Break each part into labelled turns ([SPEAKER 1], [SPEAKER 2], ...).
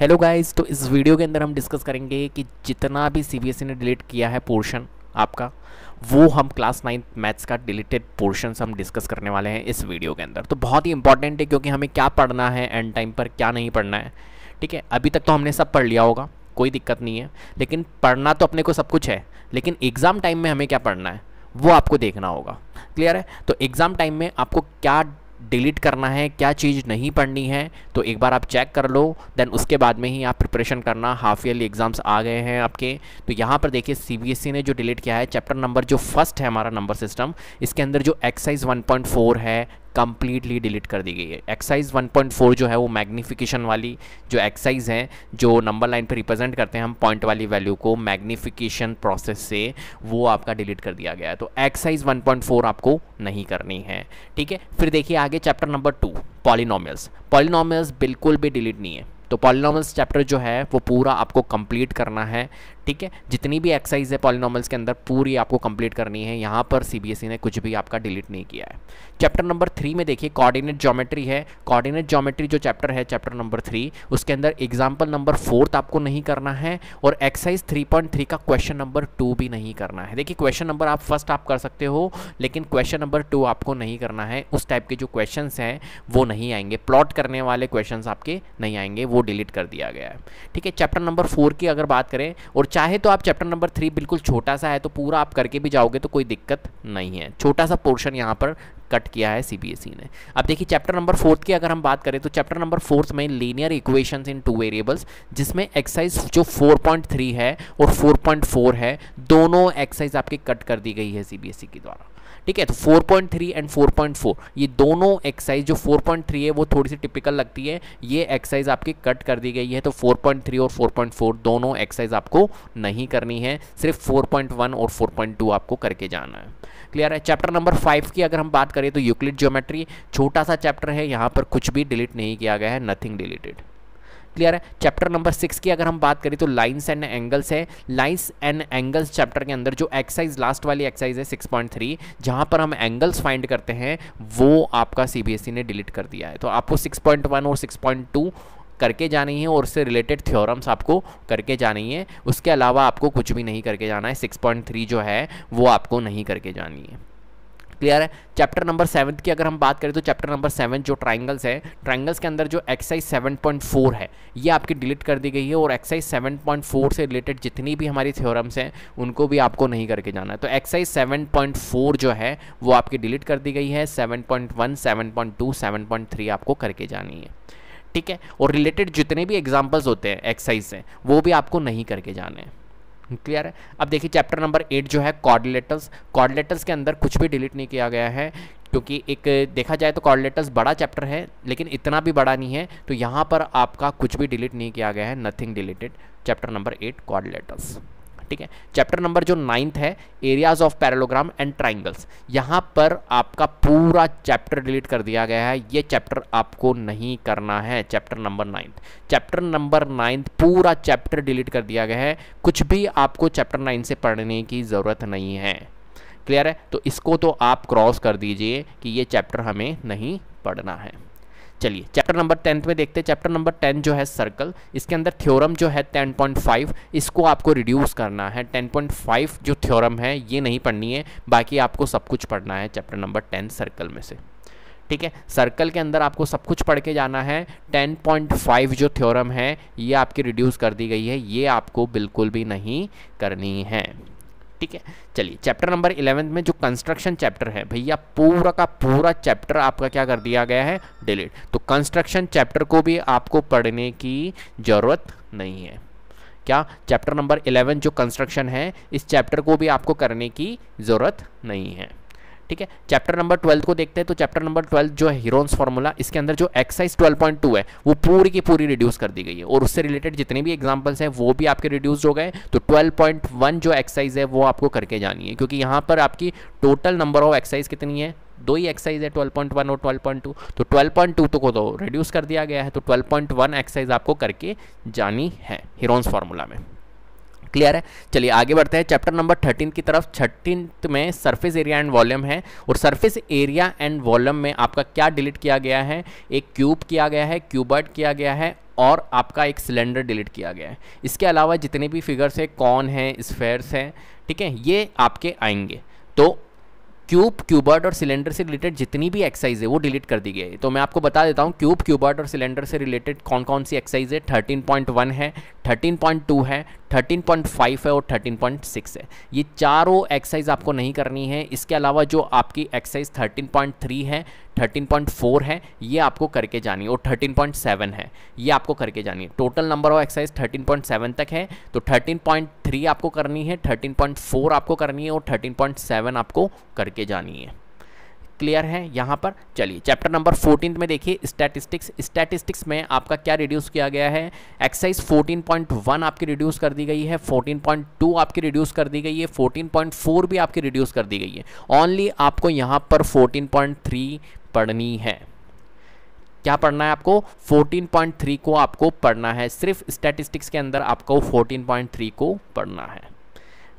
[SPEAKER 1] hello guys तो इस video के अंदर हम डिस्कस करेंगे कि जितना भी सीबीएसई e ने डिलीट किया है पोर्शन आपका वो हम क्लास नाइन्थ मैथ्स का डिलीटेड पोर्शन हम डिस्कस करने वाले हैं इस वीडियो के अंदर तो बहुत ही इंपॉर्टेंट है क्योंकि हमें क्या पढ़ना है एंड टाइम पर क्या नहीं पढ़ना है ठीक है अभी तक तो हमने सब पढ़ लिया होगा कोई दिक्कत नहीं है लेकिन पढ़ना तो अपने को सब कुछ है लेकिन एग्ज़ाम टाइम में हमें क्या पढ़ना है वो आपको देखना होगा क्लियर है तो एग्ज़ाम टाइम में आपको क्या डिलीट करना है क्या चीज़ नहीं पढ़नी है तो एक बार आप चेक कर लो देन उसके बाद में ही आप प्रिपरेशन करना हाफ ईयरली एग्ज़ाम्स आ गए हैं आपके तो यहाँ पर देखिए सीबीएसई e ने जो डिलीट किया है चैप्टर नंबर जो फर्स्ट है हमारा नंबर सिस्टम इसके अंदर जो एक्साइज 1.4 है कम्प्लीटली डिलीट कर दी गई है एक्साइज 1.4 जो है वो मैग्नीफिकेशन वाली जो एक्साइज हैं जो नंबर लाइन पे रिप्रेजेंट करते हैं हम पॉइंट वाली वैल्यू को मैग्नीफिकेशन प्रोसेस से वो आपका डिलीट कर दिया गया है तो एक्साइज 1.4 आपको नहीं करनी है ठीक है फिर देखिए आगे chapter number two polynomials polynomials बिल्कुल भी डिलीट नहीं है तो पॉलिनोमल्स चैप्टर जो है वो पूरा आपको कंप्लीट करना है ठीक है जितनी भी एक्सरसाइज है पॉलिनॉमल्स के अंदर पूरी आपको कंप्लीट करनी है यहाँ पर सी e ने कुछ भी आपका डिलीट नहीं किया है चैप्टर नंबर थ्री में देखिए कॉर्डिनेट जोमेट्री है कॉर्डिनेट जोमेट्री जो चैप्टर है चैप्टर नंबर थ्री उसके अंदर एग्जाम्पल नंबर फोर्थ आपको नहीं करना है और एक्सरसाइज थ्री का क्वेश्चन नंबर टू भी नहीं करना है देखिए क्वेश्चन नंबर आप फर्स्ट आप कर सकते हो लेकिन क्वेश्चन नंबर टू आपको नहीं करना है उस टाइप के जो क्वेश्चन हैं वो नहीं आएंगे प्लॉट करने वाले क्वेश्चन आपके नहीं आएंगे वो डिलीट कर दिया गया है ठीक है चैप्टर नंबर फोर की अगर बात करें और चाहे तो आप चैप्टर नंबर थ्री बिल्कुल छोटा सा है तो पूरा आप करके भी जाओगे तो कोई दिक्कत नहीं है छोटा सा पोर्शन यहाँ पर कट किया है सीबीएसई e ने अब देखिए चैप्टर नंबर फोर्थ की अगर हम बात करें तो चैप्टर नंबर फोर्थ में linear equation in two variables जिसमें एक्साइज जो 4.3 है और 4.4 है दोनों एक्साइज आपकी कट कर दी गई है सीबीएसई e के द्वारा ठीक है तो 4.3 एंड 4.4 ये दोनों एक्साइज जो 4.3 है वो थोड़ी सी टिपिकल लगती है ये एक्साइज आपकी कट कर दी गई है तो 4.3 और 4.4 दोनों एक्साइज आपको नहीं करनी है सिर्फ 4.1 और 4.2 आपको करके जाना है क्लियर है चैप्टर नंबर फाइव की अगर हम बात करें तो यूक्लिड ज्योमेट्री छोटा सा चैप्टर है यहाँ पर कुछ भी डिलीट नहीं किया गया है नथिंग डिलीटेड क्लियर है चैप्टर नंबर सिक्स की अगर हम बात करें तो लाइंस एंड एंगल्स है लाइंस एंड एंगल्स चैप्टर के अंदर जो एक्साइज लास्ट वाली एक्साइज है सिक्स पॉइंट थ्री जहाँ पर हम एंगल्स फाइंड करते हैं वो आपका सीबीएसई e ने डिलीट कर दिया है तो आपको सिक्स पॉइंट वन और सिक्स पॉइंट टू करके जानी है और उससे रिलेटेड थ्योरम्स आपको करके जानी है उसके अलावा आपको कुछ भी नहीं करके जाना है सिक्स पॉइंट थ्री जो है वो आपको नहीं करके जानी है क्लियर है चैप्टर नंबर सेवन्थ की अगर हम बात करें तो चैप्टर नंबर सेवन जो ट्राइंगल्स है ट्राइंगल्स के अंदर जो एक्साइज सेवन पॉइंट फोर है ये आपकी डिलीट कर दी गई है और एक्साइज सेवन पॉइंट फोर से रिलेटेड जितनी भी हमारी थ्योरम्स हैं उनको भी आपको नहीं करके जाना है तो एक्साइज सेवन पॉइंट फोर जो है वो आपकी डिलीट कर दी गई है seven point one seven point two seven point three आपको करके जानी है ठीक है और रिलेटेड जितने भी एग्जाम्पल्स होते हैं एक्सरसाइज से वो भी आपको नहीं करके जाने हैं क्लियर है अब देखिए चैप्टर नंबर एट जो है कॉर्डिलेटर्स कॉर्डिलेटर्स के अंदर कुछ भी डिलीट नहीं किया गया है क्योंकि एक देखा जाए तो कॉर्डिलेटर्स बड़ा चैप्टर है लेकिन इतना भी बड़ा नहीं है तो यहाँ पर आपका कुछ भी डिलीट नहीं किया गया है nothing deleted chapter number eight quadrilaterals ठीक है चैप्टर नंबर जो नाइन्थ है areas of parallelogram and triangles यहाँ पर आपका पूरा चैप्टर डिलीट कर दिया गया है ये चैप्टर आपको नहीं करना है chapter number ninth chapter number ninth पूरा चैप्टर डिलीट कर दिया गया है कुछ भी आपको चैप्टर नाइन से पढ़ने की ज़रूरत नहीं है क्लियर है तो इसको तो आप क्रॉस कर दीजिए कि ये चैप्टर हमें नहीं पढ़ना है चलिए चैप्टर नंबर टेंथ में देखते हैं चैप्टर नंबर टेन जो है सर्कल इसके अंदर थ्योरम जो है टेन पॉइंट फाइव इसको आपको रिड्यूस करना है टेन पॉइंट फाइव जो थ्योरम है ये नहीं पढ़नी है बाकी आपको सब कुछ पढ़ना है चैप्टर नंबर टेन सर्कल में से ठीक है सर्कल के अंदर आपको सब कुछ पढ़ के जाना है टेन पॉइंट फाइव जो थ्योरम है ये आपकी रिड्यूस कर दी गई है ये आपको बिल्कुल भी नहीं करनी है ठीक है चलिए चैप्टर नंबर इलेवन में जो कंस्ट्रक्शन चैप्टर है भैया पूरा का पूरा चैप्टर आपका क्या कर दिया गया है डिलीट तो कंस्ट्रक्शन चैप्टर को भी आपको पढ़ने की ज़रूरत नहीं है क्या चैप्टर नंबर इलेवन जो कंस्ट्रक्शन है इस चैप्टर को भी आपको करने की ज़रूरत नहीं है ठीक है चैप्टर नंबर ट्वेल्व को देखते हैं तो चैप्टर नंबर ट्वेल्व जो है हीरोन्स फॉर्मूला इसके अंदर जो एक्साइज ट्वेल्व पॉइंट टू है वो पूरी की पूरी रिड्यूस कर दी गई है और उससे रिलेटेड जितने भी एग्जाम्पल्स हैं वो भी आपके रिड्यूस हो गए तो ट्वेल्व पॉइंट वन जो एक्साइज है वो आपको करके जानी है क्योंकि यहाँ पर आपकी टोटल नंबर ऑफ एक्साइज कितनी है दो ही एक्साइज है 12.1 और 12.2 तो 12.2 तो को तो रिड्यूस कर दिया गया है तो 12.1 एक्सरसाइज आपको करके जानी है हीरोन्स फार्मूला में क्लियर है चलिए आगे बढ़ते हैं चैप्टर नंबर थर्टीन की तरफ थर्टीन में सर्फेस एरिया एंड वॉल्यूम है और सर्फेस एरिया एंड वॉल्यूम में आपका क्या डिलीट किया गया है एक क्यूब किया गया है क्यूबर्ड किया गया है और आपका एक सिलेंडर डिलीट किया गया है इसके अलावा जितने भी फिगर्स हैं कॉन है स्फेयर्स हैं ठीक है ये आपके आएंगे तो क्यूब क्यूबर्ड और सिलेंडर से रिलेटेड जितनी भी एक्साइज है वो डिलीट कर दी गई है तो मैं आपको बता देता हूँ क्यूब क्यूबर्ड और सिलेंडर से रिलेटेड कौन कौन सी एक्साइज है 13.1 है 13.2 है 13.5 है और 13.6 है ये चारों एक्सरसाइज आपको नहीं करनी है इसके अलावा जो आपकी एक्सरसाइज 13.3 है 13.4 है ये आपको करके जानी है और 13.7 है ये आपको करके जानी है टोटल नंबर ऑफ एक्सरसाइज 13.7 तक है तो 13.3 आपको करनी है 13.4 आपको करनी है और 13.7 आपको करके जानी है क्लियर है यहाँ पर चलिए चैप्टर नंबर फोर्टीन में देखिए स्टैटिस्टिक्स स्टैटिस्टिक्स में आपका क्या रिड्यूस किया गया है एक्सरसाइज 14.1 आपकी रिड्यूस कर दी गई है 14.2 आपकी रिड्यूस कर दी गई है 14.4 भी आपकी रिड्यूस कर दी गई है ओनली आपको यहाँ पर 14.3 पढ़नी है क्या पढ़ना है आपको 14.3 को आपको पढ़ना है सिर्फ स्टैटिस्टिक्स के अंदर आपको 14.3 को पढ़ना है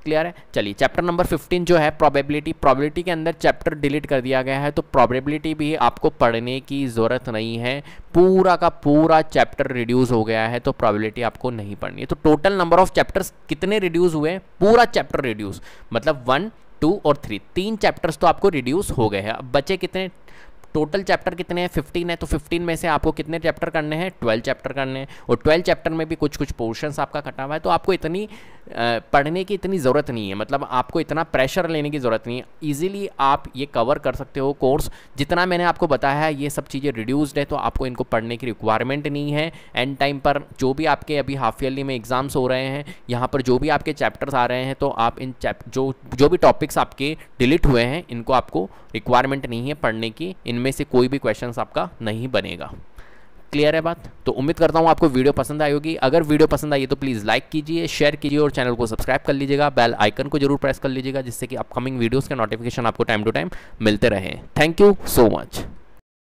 [SPEAKER 1] क्लियर है चलिए चैप्टर नंबर 15 जो है प्रोबेबिलिटी प्रोबेबिलिटी के अंदर चैप्टर डिलीट कर दिया गया है तो प्रोबेबिलिटी भी आपको पढ़ने की ज़रूरत नहीं है पूरा का पूरा चैप्टर रिड्यूस हो गया है तो प्रोबेबिलिटी आपको नहीं पढ़नी है तो टोटल नंबर ऑफ चैप्टर्स कितने रिड्यूस हुए हैं पूरा चैप्टर रिड्यूस मतलब वन टू और थ्री तीन चैप्टर्स तो आपको रिड्यूस हो गए हैं अब बचे कितने टोटल चैप्टर कितने हैं फिफ्टीन है तो फिफ्टीन में से आपको कितने चैप्टर करने हैं ट्वेल्व चैप्टर करने हैं और ट्वेल्व चैप्टर में भी कुछ कुछ पोर्शन आपका कटा हुआ है तो आपको इतनी पढ़ने की इतनी ज़रूरत नहीं है मतलब आपको इतना प्रेशर लेने की ज़रूरत नहीं है ईजिली आप ये कवर कर सकते हो कोर्स जितना मैंने आपको बताया है ये सब चीज़ें रिड्यूस्ड है तो आपको इनको पढ़ने की रिक्वायरमेंट नहीं है एंड टाइम पर जो भी आपके अभी हाफ ईयरली में एग्ज़ाम्स हो रहे हैं यहाँ पर जो भी आपके चैप्टर्स आ रहे हैं तो आप इन चैप जो जो भी टॉपिक्स आपके डिलीट हुए हैं इनको आपको रिक्वायरमेंट नहीं है पढ़ने की इनमें इनमें से कोई भी क्वेश्चन आपका नहीं बनेगा क्लियर है बात तो उम्मीद करता हूँ आपको वीडियो पसंद आई होगी अगर वीडियो पसंद आई है तो प्लीज़ लाइक कीजिए शेयर कीजिए और चैनल को सब्सक्राइब कर लीजिएगा बेल आइकन को जरूर प्रेस कर लीजिएगा जिससे कि अपकमिंग वीडियोज़ के नोटिफिकेशन आपको टाइम टू टाइम मिलते रहें थैंक यू सो मच